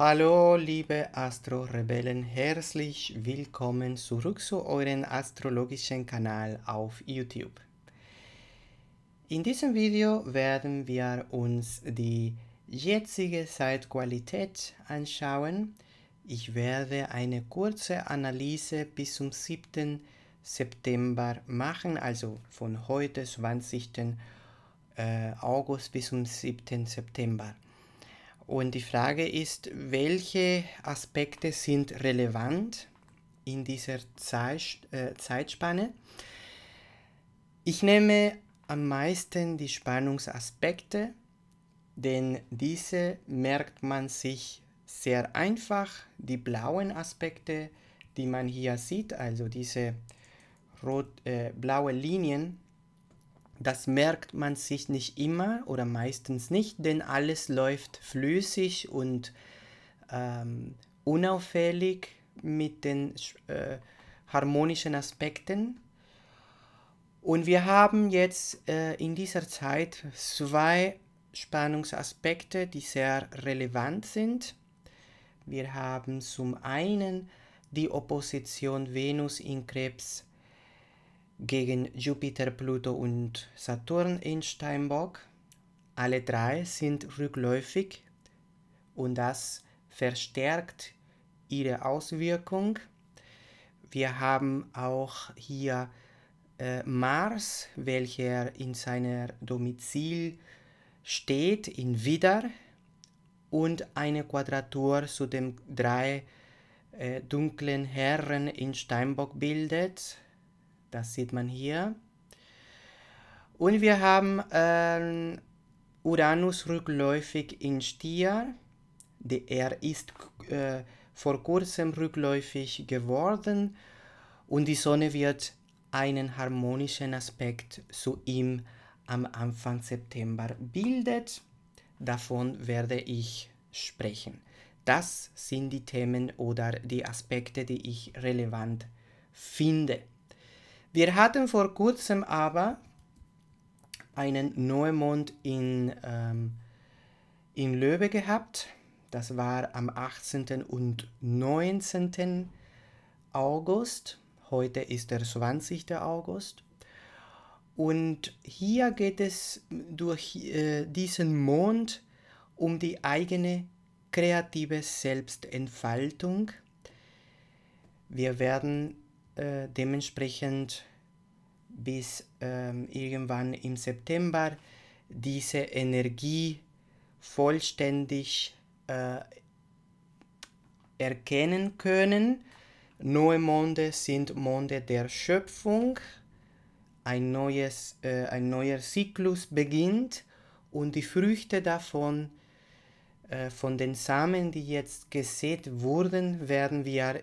Hallo liebe Astro-Rebellen, herzlich willkommen zurück zu eurem astrologischen Kanal auf YouTube. In diesem Video werden wir uns die jetzige Zeitqualität anschauen. Ich werde eine kurze Analyse bis zum 7. September machen, also von heute 20. Äh, August bis zum 7. September. Und die Frage ist, welche Aspekte sind relevant in dieser Zeit, äh, Zeitspanne? Ich nehme am meisten die Spannungsaspekte, denn diese merkt man sich sehr einfach. Die blauen Aspekte, die man hier sieht, also diese rot, äh, blaue Linien, das merkt man sich nicht immer oder meistens nicht, denn alles läuft flüssig und ähm, unauffällig mit den äh, harmonischen Aspekten. Und wir haben jetzt äh, in dieser Zeit zwei Spannungsaspekte, die sehr relevant sind. Wir haben zum einen die Opposition Venus in Krebs gegen Jupiter, Pluto und Saturn in Steinbock. Alle drei sind rückläufig und das verstärkt ihre Auswirkung. Wir haben auch hier äh, Mars, welcher in seiner Domizil steht, in Widder und eine Quadratur zu den drei äh, dunklen Herren in Steinbock bildet. Das sieht man hier. Und wir haben äh, Uranus rückläufig in Stier. Er ist äh, vor kurzem rückläufig geworden und die Sonne wird einen harmonischen Aspekt zu ihm am Anfang September bildet. Davon werde ich sprechen. Das sind die Themen oder die Aspekte, die ich relevant finde. Wir hatten vor kurzem aber einen Neumond in, ähm, in Löwe gehabt. Das war am 18. und 19. August. Heute ist der 20. August. Und hier geht es durch äh, diesen Mond um die eigene kreative Selbstentfaltung. Wir werden äh, dementsprechend bis ähm, irgendwann im September diese Energie vollständig äh, erkennen können. Neue Monde sind Monde der Schöpfung. Ein, neues, äh, ein neuer Zyklus beginnt und die Früchte davon, äh, von den Samen, die jetzt gesät wurden, werden wir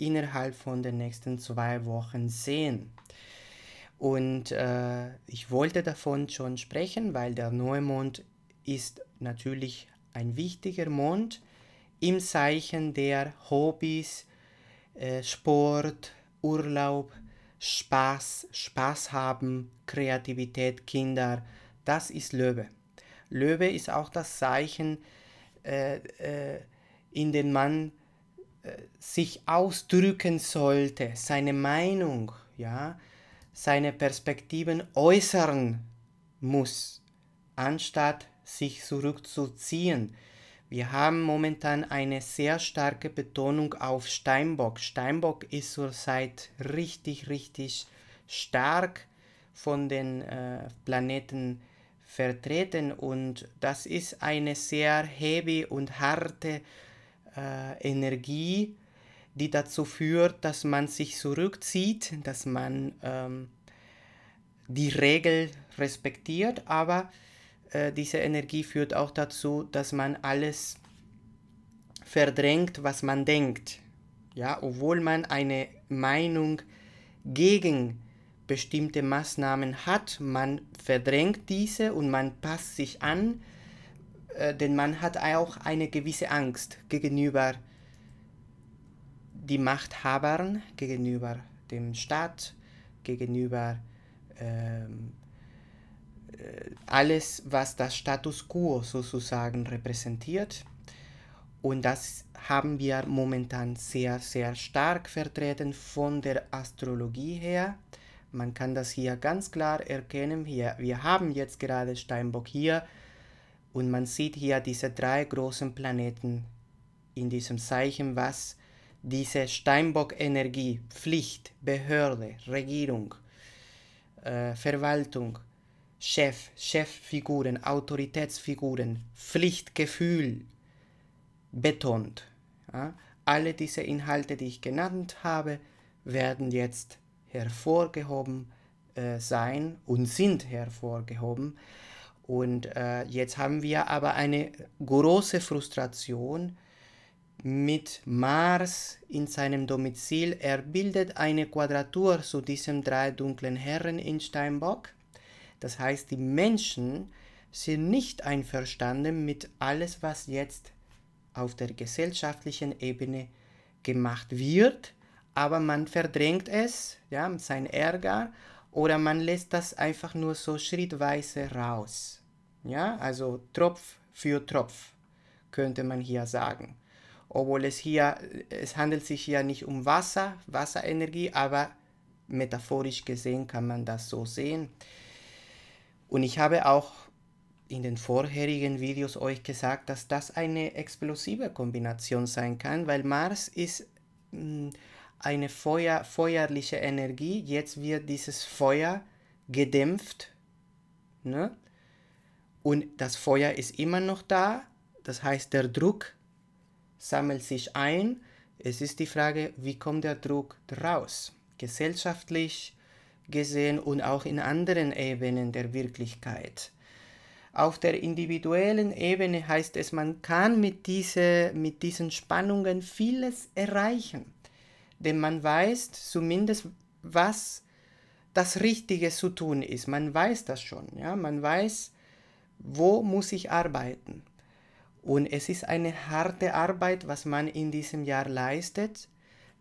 innerhalb von den nächsten zwei Wochen sehen. Und äh, ich wollte davon schon sprechen, weil der Neumond ist natürlich ein wichtiger Mond im Zeichen der Hobbys, äh, Sport, Urlaub, Spaß, Spaß haben, Kreativität, Kinder. Das ist Löwe. Löwe ist auch das Zeichen, äh, äh in dem man sich ausdrücken sollte, seine Meinung, ja, seine Perspektiven äußern muss, anstatt sich zurückzuziehen. Wir haben momentan eine sehr starke Betonung auf Steinbock. Steinbock ist zurzeit richtig, richtig stark von den äh, Planeten vertreten und das ist eine sehr heavy und harte äh, äh, Energie, die dazu führt, dass man sich zurückzieht, dass man ähm, die Regel respektiert, aber äh, diese Energie führt auch dazu, dass man alles verdrängt, was man denkt. Ja, obwohl man eine Meinung gegen bestimmte Maßnahmen hat, man verdrängt diese und man passt sich an, äh, denn man hat auch eine gewisse Angst gegenüber die Machthabern, gegenüber dem Staat, gegenüber ähm, äh, alles, was das Status quo sozusagen repräsentiert. Und das haben wir momentan sehr, sehr stark vertreten von der Astrologie her. Man kann das hier ganz klar erkennen. Hier, wir haben jetzt gerade Steinbock hier und man sieht hier diese drei großen Planeten in diesem Zeichen, was diese Steinbock-Energie, Pflicht, Behörde, Regierung, äh, Verwaltung, Chef, Cheffiguren, Autoritätsfiguren, Pflichtgefühl betont. Ja? Alle diese Inhalte, die ich genannt habe, werden jetzt hervorgehoben äh, sein und sind hervorgehoben und äh, jetzt haben wir aber eine große Frustration mit Mars in seinem Domizil. Er bildet eine Quadratur zu diesen drei dunklen Herren in Steinbock. Das heißt, die Menschen sind nicht einverstanden mit alles, was jetzt auf der gesellschaftlichen Ebene gemacht wird, aber man verdrängt es, ja, sein Ärger oder man lässt das einfach nur so schrittweise raus. Ja, also Tropf für Tropf könnte man hier sagen. Obwohl es hier, es handelt sich hier nicht um Wasser, Wasserenergie, aber metaphorisch gesehen kann man das so sehen. Und ich habe auch in den vorherigen Videos euch gesagt, dass das eine explosive Kombination sein kann, weil Mars ist mh, mm, eine Feuer, feuerliche Energie. Jetzt wird dieses Feuer gedämpft. Ne? Und das Feuer ist immer noch da. Das heißt, der Druck sammelt sich ein. Es ist die Frage, wie kommt der Druck raus? Gesellschaftlich gesehen und auch in anderen Ebenen der Wirklichkeit. Auf der individuellen Ebene heißt es, man kann mit, diese, mit diesen Spannungen vieles erreichen denn man weiß zumindest, was das Richtige zu tun ist. Man weiß das schon, ja, man weiß, wo muss ich arbeiten. Und es ist eine harte Arbeit, was man in diesem Jahr leistet.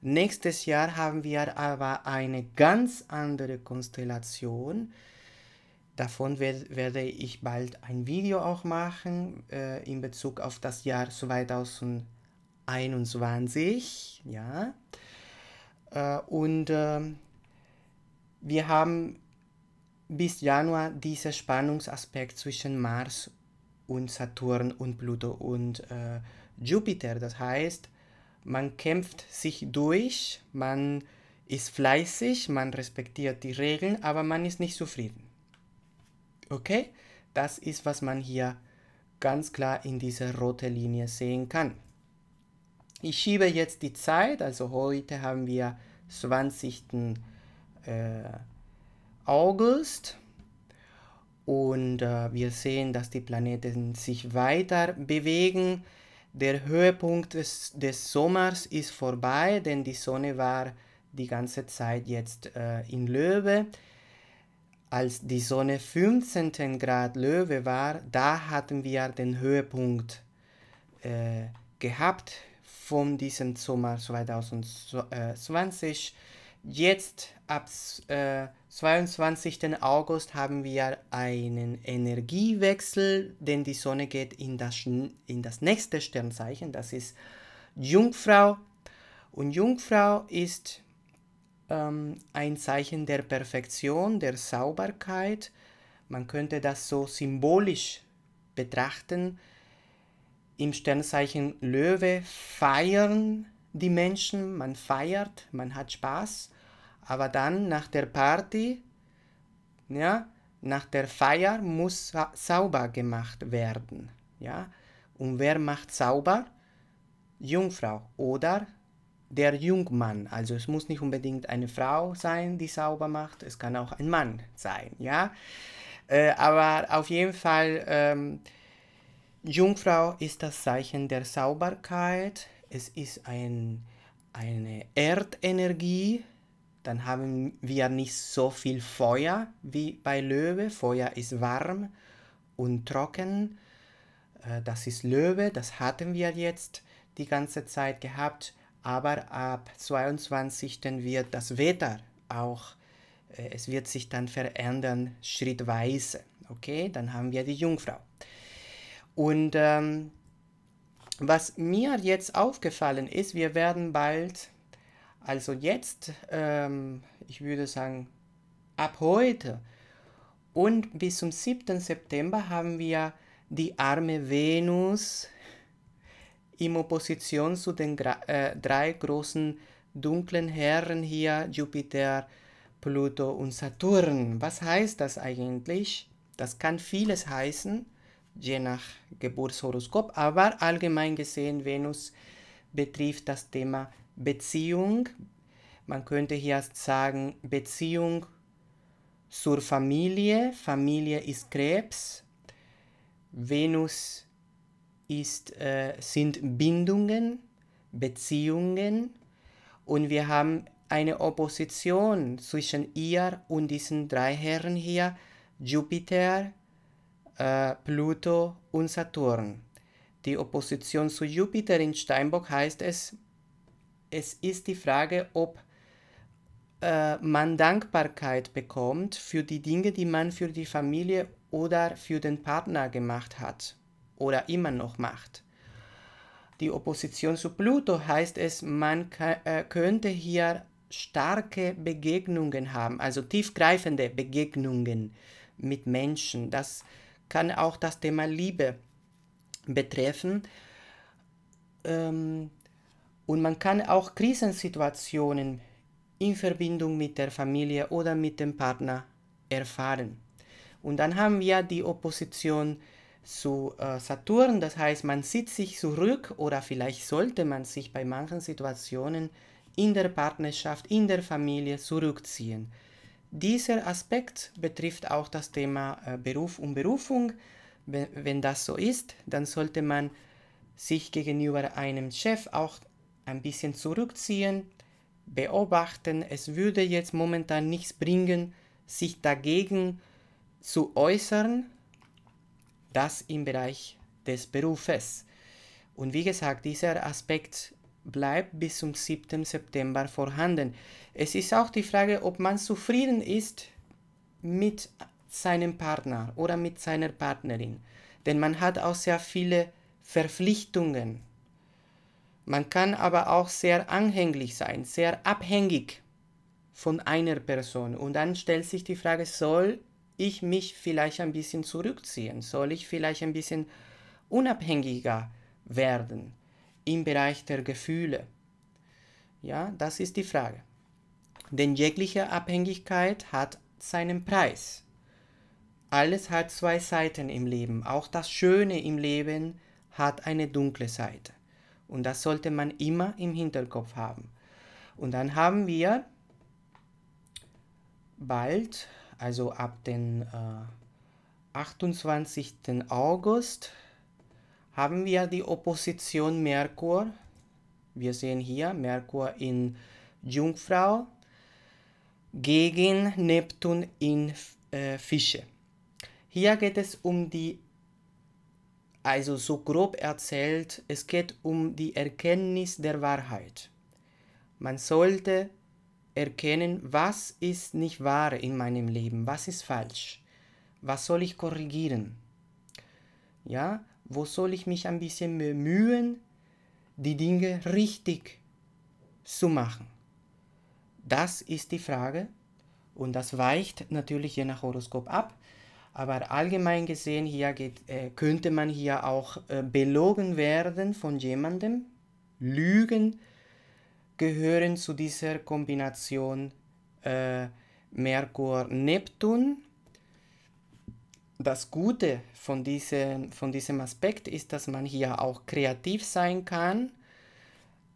Nächstes Jahr haben wir aber eine ganz andere Konstellation. Davon werde ich bald ein Video auch machen äh, in Bezug auf das Jahr 2021. Ja. Äh, und ähm, wir haben bis Januar diesen Spannungsaspekt zwischen Mars und Saturn und Pluto und äh, Jupiter. Das heißt, man kämpft sich durch, man ist fleißig, man respektiert die Regeln, aber man ist nicht zufrieden. Okay? Das ist, was man hier ganz klar in dieser roten Linie sehen kann. Ich schiebe jetzt die Zeit, also heute haben wir 20. Äh, August und äh, wir sehen, dass die Planeten sich weiter bewegen. Der Höhepunkt des, des Sommers ist vorbei, denn die Sonne war die ganze Zeit jetzt äh, in Löwe. Als die Sonne 15. Grad Löwe war, da hatten wir den Höhepunkt äh, gehabt von diesem Sommer 2020. Äh, Jetzt ab äh, 22. August haben wir einen Energiewechsel, denn die Sonne geht in das, in das nächste Sternzeichen, das ist Jungfrau. Und Jungfrau ist ähm, ein Zeichen der Perfektion, der Sauberkeit. Man könnte das so symbolisch betrachten im Sternzeichen Löwe feiern die Menschen, man feiert, man hat Spaß, aber dann nach der Party, ja, nach der Feier muss sauber gemacht werden, ja. Und wer macht sauber? Jungfrau oder der Jungmann. Also es muss nicht unbedingt eine Frau sein, die sauber macht, es kann auch ein Mann sein, ja. Äh, aber auf jeden Fall ähm, Jungfrau ist das Zeichen der Sauberkeit. Es ist ein, eine Erdenergie. Dann haben wir nicht so viel Feuer wie bei Löwe. Feuer ist warm und trocken. Äh, das ist Löwe, das hatten wir jetzt die ganze Zeit gehabt. Aber ab 22. wird das Wetter auch, äh, es wird sich dann verändern schrittweise. Okay, dann haben wir die Jungfrau. Und ähm, was mir jetzt aufgefallen ist, wir werden bald, also jetzt, ähm, ich würde sagen, ab heute und bis zum 7. September haben wir die arme Venus in Opposition zu den äh, drei großen dunklen Herren hier, Jupiter, Pluto und Saturn. Was heißt das eigentlich? Das kann vieles heißen je nach Geburtshoroskop, aber allgemein gesehen Venus betrifft das Thema Beziehung. Man könnte hier sagen Beziehung zur Familie. Familie ist Krebs. Venus ist, äh, sind Bindungen, Beziehungen und wir haben eine Opposition zwischen ihr und diesen drei Herren hier, Jupiter, äh, Pluto und Saturn. Die Opposition zu Jupiter in Steinbock heißt es, es ist die Frage, ob äh, man Dankbarkeit bekommt für die Dinge, die man für die Familie oder für den Partner gemacht hat oder immer noch macht. Die Opposition zu Pluto heißt es, man äh, könnte hier starke Begegnungen haben, also tiefgreifende Begegnungen mit Menschen. Das kann auch das Thema Liebe betreffen. Ähm, und man kann auch Krisensituationen in Verbindung mit der Familie oder mit dem Partner erfahren. Und dann haben wir die Opposition zu äh, Saturn, das heißt, man sieht sich zurück oder vielleicht sollte man sich bei manchen Situationen in der Partnerschaft, in der Familie zurückziehen. Dieser Aspekt betrifft auch das Thema äh, Beruf und Berufung. Wenn das so ist, dann sollte man sich gegenüber einem Chef auch ein bisschen zurückziehen, beobachten. Es würde jetzt momentan nichts bringen, sich dagegen zu äußern, das im Bereich des Berufes. Und wie gesagt, dieser Aspekt bleibt bis zum 7. September vorhanden. Es ist auch die Frage, ob man zufrieden ist mit seinem Partner oder mit seiner Partnerin. Denn man hat auch sehr viele Verpflichtungen. Man kann aber auch sehr anhänglich sein, sehr abhängig von einer Person. Und dann stellt sich die Frage, soll ich mich vielleicht ein bisschen zurückziehen? Soll ich vielleicht ein bisschen unabhängiger werden? im Bereich der Gefühle? Ja, das ist die Frage. Denn jegliche Abhängigkeit hat seinen Preis. Alles hat zwei Seiten im Leben. Auch das Schöne im Leben hat eine dunkle Seite. Und das sollte man immer im Hinterkopf haben. Und dann haben wir bald, also ab dem äh, 28. August haben wir die Opposition Merkur. Wir sehen hier Merkur in Jungfrau gegen Neptun in äh, Fische. Hier geht es um die, also so grob erzählt, es geht um die Erkenntnis der Wahrheit. Man sollte erkennen, was ist nicht wahr in meinem Leben, was ist falsch, was soll ich korrigieren. Ja, wo soll ich mich ein bisschen bemühen, die Dinge richtig zu machen? Das ist die Frage und das weicht natürlich je nach Horoskop ab. Aber allgemein gesehen hier geht, äh, könnte man hier auch äh, belogen werden von jemandem. Lügen gehören zu dieser Kombination äh, Merkur-Neptun das Gute von, diese, von diesem Aspekt ist, dass man hier auch kreativ sein kann.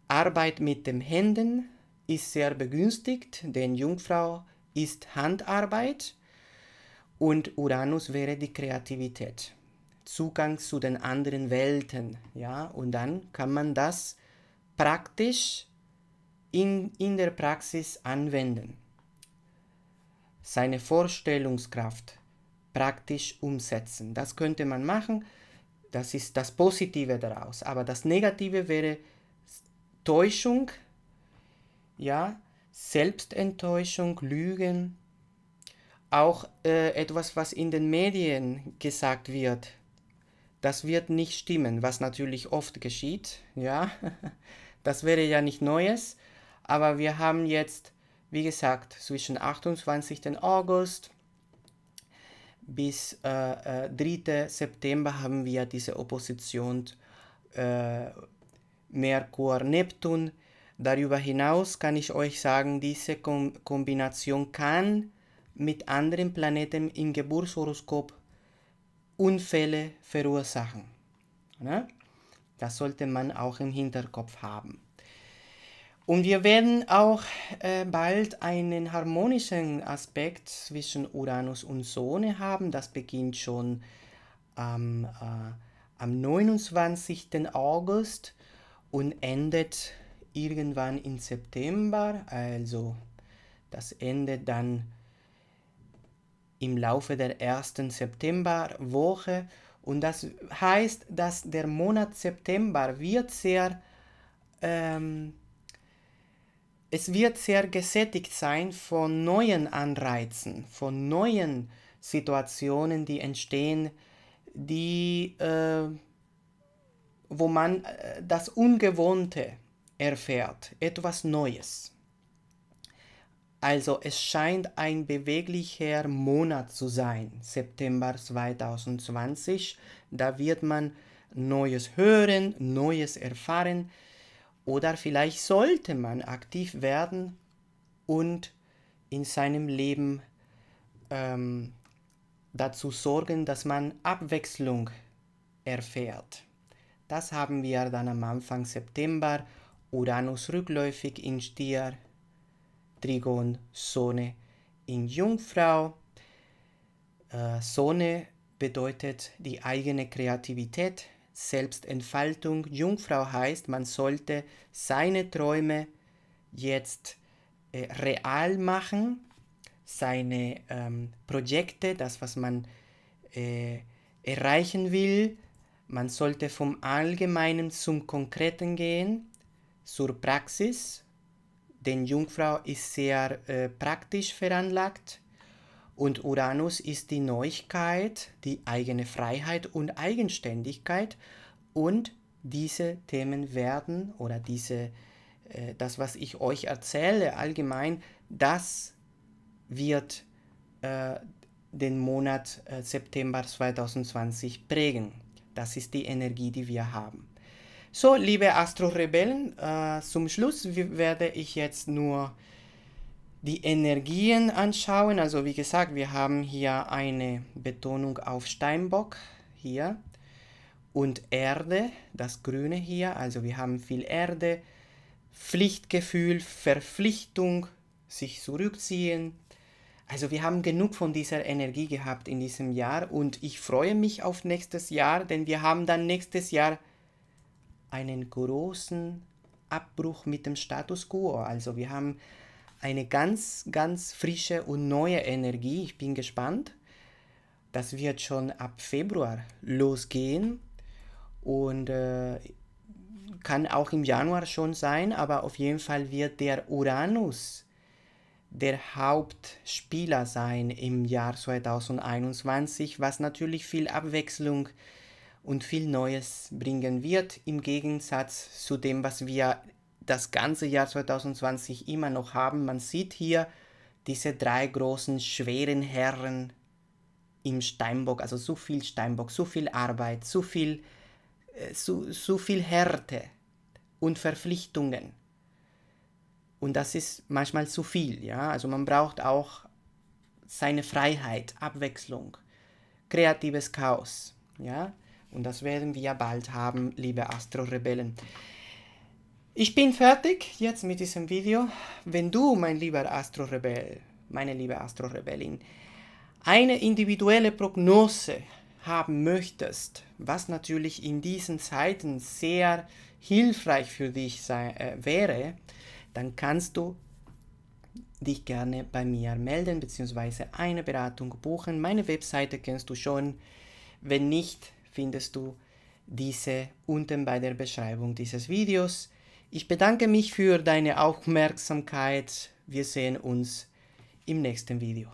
Arbeit mit den Händen ist sehr begünstigt, denn Jungfrau ist Handarbeit und Uranus wäre die Kreativität. Zugang zu den anderen Welten, ja, und dann kann man das praktisch in, in der Praxis anwenden. Seine Vorstellungskraft praktisch umsetzen. Das könnte man machen, das ist das Positive daraus. Aber das Negative wäre Täuschung, ja, Selbstenttäuschung, Lügen, auch äh, etwas, was in den Medien gesagt wird. Das wird nicht stimmen, was natürlich oft geschieht, ja. Das wäre ja nicht Neues, aber wir haben jetzt, wie gesagt, zwischen 28. August bis äh, 3. Äh, September haben wir diese Opposition äh, Merkur-Neptun. Darüber hinaus kann ich euch sagen, diese Kom Kombination kann mit anderen Planeten im Geburtshoroskop Unfälle verursachen. Ne? Das sollte man auch im Hinterkopf haben. Und wir werden auch äh, bald einen harmonischen Aspekt zwischen Uranus und Sonne haben. Das beginnt schon am, äh, am 29. August und endet irgendwann im September. Also das endet dann im Laufe der ersten Septemberwoche. Und das heißt, dass der Monat September wird sehr... Ähm, es wird sehr gesättigt sein von neuen Anreizen, von neuen Situationen, die entstehen, die, äh, wo man äh, das Ungewohnte erfährt, etwas Neues. Also es scheint ein beweglicher Monat zu sein, September 2020. Da wird man Neues hören, Neues erfahren. Oder vielleicht sollte man aktiv werden und in seinem Leben ähm, dazu sorgen, dass man Abwechslung erfährt. Das haben wir dann am Anfang September, Uranus rückläufig in Stier, Trigon Sonne in Jungfrau. Äh, Sonne bedeutet die eigene Kreativität, Selbstentfaltung Jungfrau heißt, man sollte seine Träume jetzt äh, real machen, seine ähm, Projekte, das, was man äh, erreichen will. Man sollte vom Allgemeinen zum Konkreten gehen, zur Praxis, denn Jungfrau ist sehr äh, praktisch veranlagt und Uranus ist die Neuigkeit, die eigene Freiheit und Eigenständigkeit. Und diese Themen werden oder diese, äh, das, was ich euch erzähle allgemein, das wird äh, den Monat äh, September 2020 prägen. Das ist die Energie, die wir haben. So, liebe Astro-Rebellen, äh, zum Schluss werde ich jetzt nur die Energien anschauen, also wie gesagt, wir haben hier eine Betonung auf Steinbock hier und Erde, das Grüne hier, also wir haben viel Erde, Pflichtgefühl, Verpflichtung, sich zurückziehen. Also wir haben genug von dieser Energie gehabt in diesem Jahr und ich freue mich auf nächstes Jahr, denn wir haben dann nächstes Jahr einen großen Abbruch mit dem Status quo. Also wir haben eine ganz, ganz frische und neue Energie. Ich bin gespannt. Das wird schon ab Februar losgehen und äh, kann auch im Januar schon sein, aber auf jeden Fall wird der Uranus der Hauptspieler sein im Jahr 2021, was natürlich viel Abwechslung und viel Neues bringen wird, im Gegensatz zu dem, was wir das ganze Jahr 2020 immer noch haben. Man sieht hier diese drei großen, schweren Herren im Steinbock. Also so viel Steinbock, so viel Arbeit, so viel, äh, so, so viel Härte und Verpflichtungen. Und das ist manchmal zu viel, ja. Also man braucht auch seine Freiheit, Abwechslung, kreatives Chaos, ja. Und das werden wir bald haben, liebe Astro-Rebellen. Ich bin fertig jetzt mit diesem Video. Wenn du, mein lieber Astro-Rebell, meine liebe Astro-Rebellin, eine individuelle Prognose haben möchtest, was natürlich in diesen Zeiten sehr hilfreich für dich sein, äh, wäre, dann kannst du dich gerne bei mir melden bzw. eine Beratung buchen. Meine Webseite kennst du schon. Wenn nicht, findest du diese unten bei der Beschreibung dieses Videos. Ich bedanke mich für deine Aufmerksamkeit. Wir sehen uns im nächsten Video.